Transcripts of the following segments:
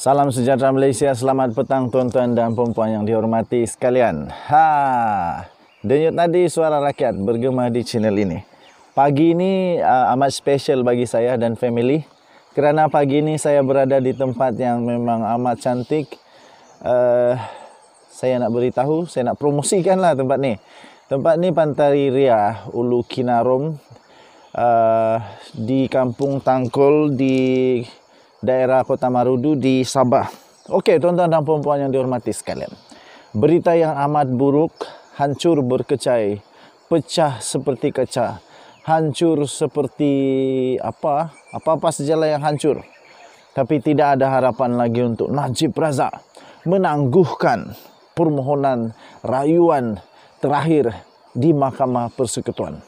Salam sejahtera Malaysia, selamat petang tuan-tuan dan puan-puan yang dihormati sekalian. Ha. Denyut nadi suara rakyat bergema di channel ini. Pagi ini uh, amat special bagi saya dan family kerana pagi ini saya berada di tempat yang memang amat cantik. Uh, saya nak beritahu, saya nak promosikanlah tempat ni. Tempat ni Pantai Ria Ulu Kinarom uh, di Kampung Tangkol di daerah Kota Marudu di Sabah. Okey, tuan-tuan dan puan-puan yang dihormati sekalian. Berita yang amat buruk, hancur berkecai, pecah seperti kaca, hancur seperti apa, apa-apa sajalah yang hancur. Tapi tidak ada harapan lagi untuk Najib Razak menangguhkan permohonan rayuan terakhir di Mahkamah Persekutuan.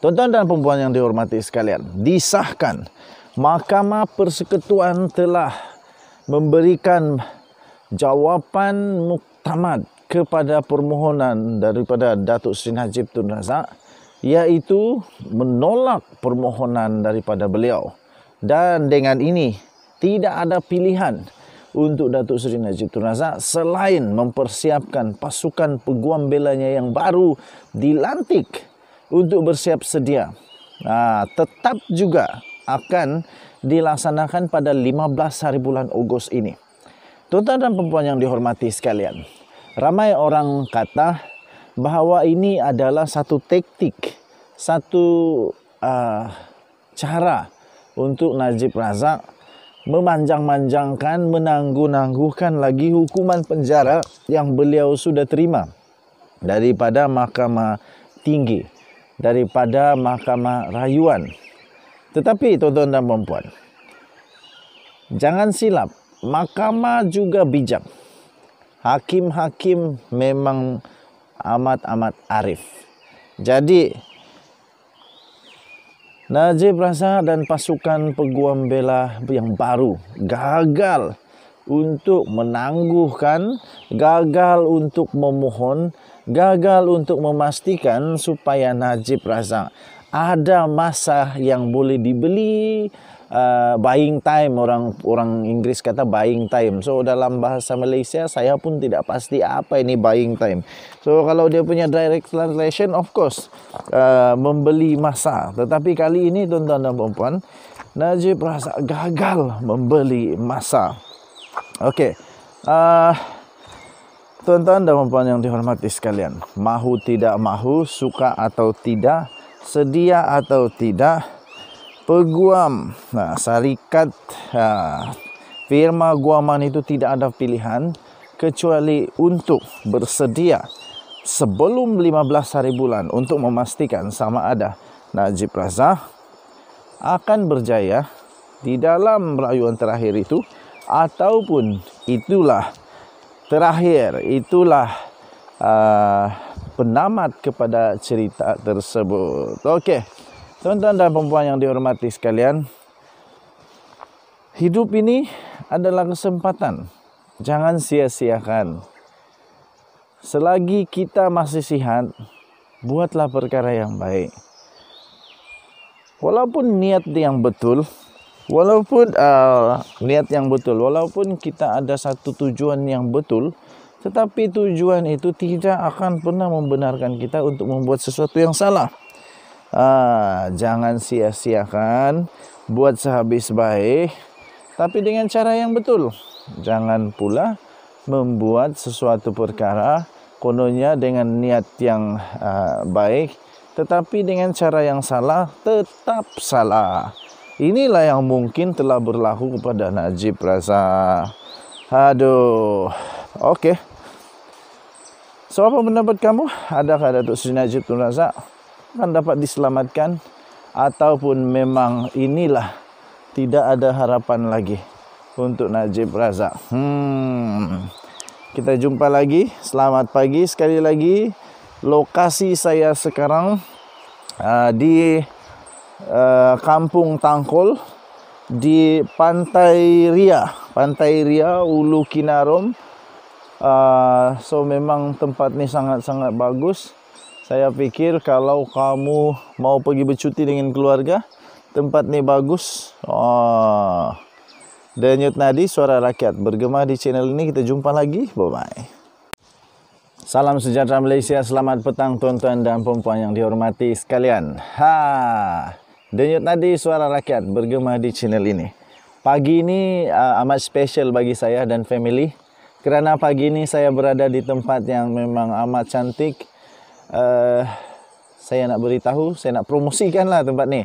Tuan-tuan dan perempuan yang dihormati sekalian, disahkan Mahkamah Persekutuan telah memberikan jawapan muktamad kepada permohonan daripada Datuk Seri Najib Tun Razak iaitu menolak permohonan daripada beliau dan dengan ini tidak ada pilihan untuk Datuk Seri Najib Tun Razak selain mempersiapkan pasukan peguam belanya yang baru dilantik untuk bersiap sedia. Nah, tetap juga akan dilaksanakan pada 15 hari bulan Ogos ini. Tuan-tuan dan perempuan yang dihormati sekalian, ramai orang kata bahawa ini adalah satu taktik, satu uh, cara untuk Najib Razak memanjang-manjangkan, menangguh-nangguhkan lagi hukuman penjara yang beliau sudah terima daripada mahkamah tinggi, daripada mahkamah rayuan tetapi tuan-tuan dan puan-puan, jangan silap, mahkamah juga bijak. Hakim-hakim memang amat-amat arif. Jadi Najib rasa dan pasukan peguam bela yang baru gagal untuk menangguhkan, gagal untuk memohon, gagal untuk memastikan supaya Najib Razak ada masa yang boleh dibeli uh, buying time orang orang Inggris kata buying time so dalam bahasa Malaysia saya pun tidak pasti apa ini buying time so kalau dia punya direct translation of course uh, membeli masa tetapi kali ini tuan-tuan dan puan-puan Najib rasa gagal membeli masa okey uh, tuan-tuan dan puan-puan yang dihormati sekalian mahu tidak mahu suka atau tidak sedia atau tidak peguam nah syarikat uh, firma guaman itu tidak ada pilihan kecuali untuk bersedia sebelum 15 hari bulan untuk memastikan sama ada Najib Razak akan berjaya di dalam rayuan terakhir itu ataupun itulah terakhir itulah uh, penamat kepada cerita tersebut. Okey. Tuan-tuan dan perempuan yang dihormati sekalian, hidup ini adalah kesempatan. Jangan sia-siakan. Selagi kita masih sihat, buatlah perkara yang baik. Walaupun niat yang betul, walaupun uh, niat yang betul, walaupun kita ada satu tujuan yang betul, tetapi tujuan itu tidak akan pernah membenarkan kita untuk membuat sesuatu yang salah. Ah, jangan sia-siakan buat sehabis baik tapi dengan cara yang betul. Jangan pula membuat sesuatu perkara kononnya dengan niat yang uh, baik tetapi dengan cara yang salah tetap salah. Inilah yang mungkin telah berlaku kepada Najib Razak. Aduh. Oke. Okay. So apa pendapat kamu? Adakah Datuk Seri Najib Tun Razak akan dapat diselamatkan ataupun memang inilah tidak ada harapan lagi untuk Najib Razak? Hmm. Kita jumpa lagi. Selamat pagi sekali lagi. Lokasi saya sekarang uh, di uh, Kampung Tangkol di Pantai Ria, Pantai Ria Ulu Kinarom. Ah, so memang tempat ni sangat-sangat bagus. Saya fikir kalau kamu mau pergi bercuti dengan keluarga, tempat ni bagus. Oh. Ah, dan nadi Suara Rakyat bergema di channel ini. Kita jumpa lagi. Bye-bye. Salam sejahtera Malaysia. Selamat petang tuan-tuan dan perempuan yang dihormati sekalian. Ha. Denyut nadi suara rakyat bergema di channel ini. Pagi ini uh, amat special bagi saya dan family kerana pagi ini saya berada di tempat yang memang amat cantik. Uh, saya nak beritahu, saya nak promosikan lah tempat ni.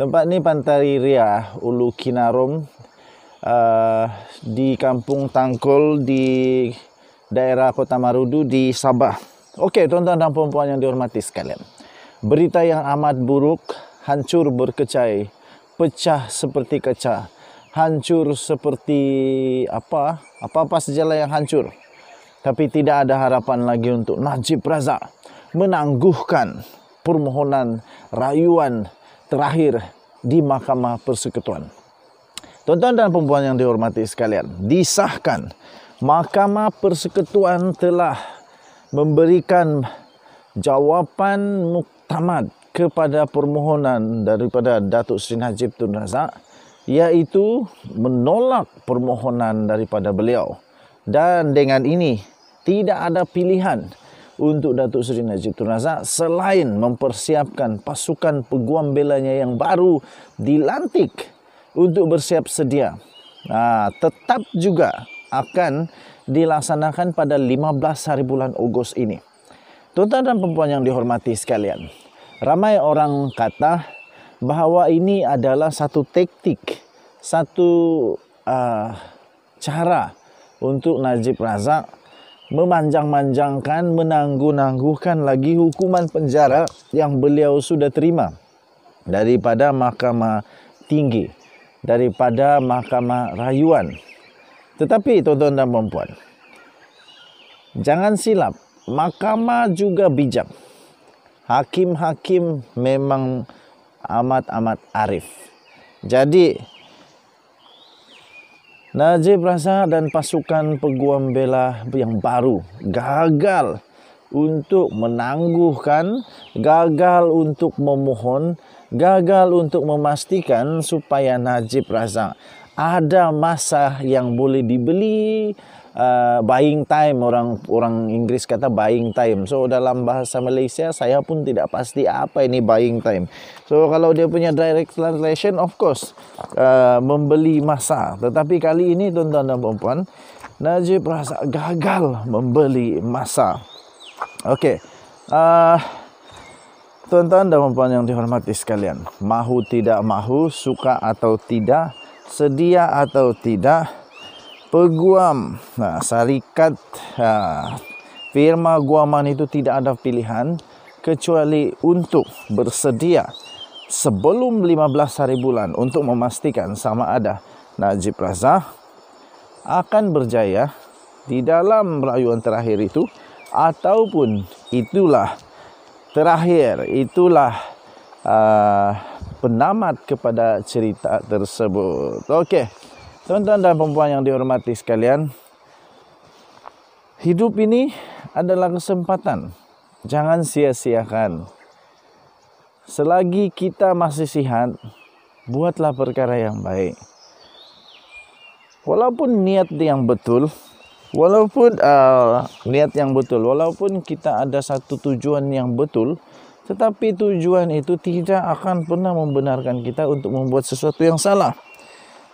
Tempat ni Pantai Ria, Ulu Kinarum. Uh, di Kampung Tangkul di daerah Kota Marudu, di Sabah. Okey, tuan-tuan dan perempuan yang dihormati sekalian. Berita yang amat buruk, hancur berkecai, pecah seperti kaca hancur seperti apa apa-apa sejalah yang hancur tapi tidak ada harapan lagi untuk Najib Razak menangguhkan permohonan rayuan terakhir di Mahkamah Persekutuan. Tuan-tuan dan perempuan yang dihormati sekalian, disahkan Mahkamah Persekutuan telah memberikan jawapan muktamad kepada permohonan daripada Datuk Seri Najib Tun Razak Yaitu menolak permohonan daripada beliau dan dengan ini tidak ada pilihan untuk Datuk Seri Najib Tun Razak selain mempersiapkan pasukan peguam belanya yang baru dilantik untuk bersiap sedia. Nah, ha, tetap juga akan dilaksanakan pada 15 hari bulan Ogos ini. Tuan-tuan dan perempuan yang dihormati sekalian, ramai orang kata bahawa ini adalah satu taktik satu uh, cara untuk Najib Razak memanjang-manjangkan, menangguh-nangguhkan lagi hukuman penjara yang beliau sudah terima daripada mahkamah tinggi, daripada mahkamah rayuan. Tetapi tuan-tuan dan puan jangan silap, mahkamah juga bijak. Hakim-hakim memang amat-amat arif. Jadi, Najib Razak dan pasukan peguam bela yang baru gagal untuk menangguhkan, gagal untuk memohon, gagal untuk memastikan supaya Najib Razak ada masa yang boleh dibeli uh, buying time orang orang Inggris kata buying time. So dalam bahasa Malaysia saya pun tidak pasti apa ini buying time. So kalau dia punya direct translation of course uh, membeli masa. Tetapi kali ini tuan-tuan dan puan Najib rasa gagal membeli masa. Okey. Uh, tuan-tuan dan puan yang dihormati sekalian, mahu tidak mahu, suka atau tidak, sedia atau tidak, peguam nah, ha, syarikat ha, firma guaman itu tidak ada pilihan kecuali untuk bersedia sebelum 15 hari bulan untuk memastikan sama ada Najib Razak akan berjaya di dalam rayuan terakhir itu ataupun itulah terakhir itulah uh, penamat kepada cerita tersebut okey Teman-teman dan perempuan yang dihormati sekalian, hidup ini adalah kesempatan. Jangan sia-siakan. Selagi kita masih sihat, buatlah perkara yang baik. Walaupun niat yang betul, walaupun uh, niat yang betul, walaupun kita ada satu tujuan yang betul, tetapi tujuan itu tidak akan pernah membenarkan kita untuk membuat sesuatu yang salah.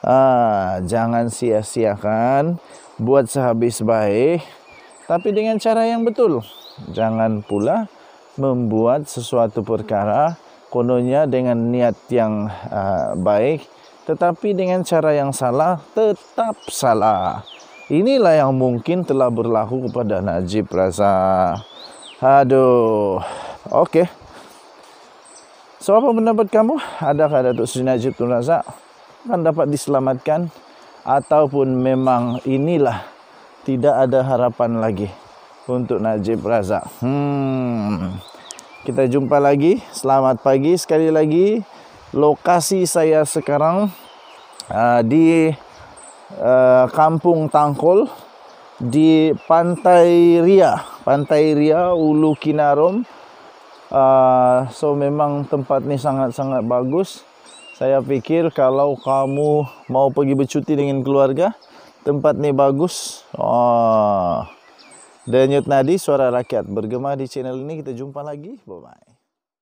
Ah, jangan sia-siakan buat sehabis baik, tapi dengan cara yang betul. Jangan pula membuat sesuatu perkara kononnya dengan niat yang uh, baik, tetapi dengan cara yang salah tetap salah. Inilah yang mungkin telah berlaku kepada Najib Razak. Aduh, oke. Okay. So apa pendapat kamu? Adakah Datuk Sri Najib Tun Razak kan dapat diselamatkan ataupun memang inilah tidak ada harapan lagi untuk Najib Razak. Hmm. Kita jumpa lagi. Selamat pagi sekali lagi. Lokasi saya sekarang uh, di uh, Kampung Tangkol di Pantai Ria, Pantai Ria Ulu Kinarom. Uh, so memang tempat ni sangat -sangat bagus Saya pikir kalau kamu mau pergi bercuti dengan keluarga, tempat ini bagus. Oh. Denyut nadi suara rakyat bergema di channel ini. Kita jumpa lagi. Bye bye.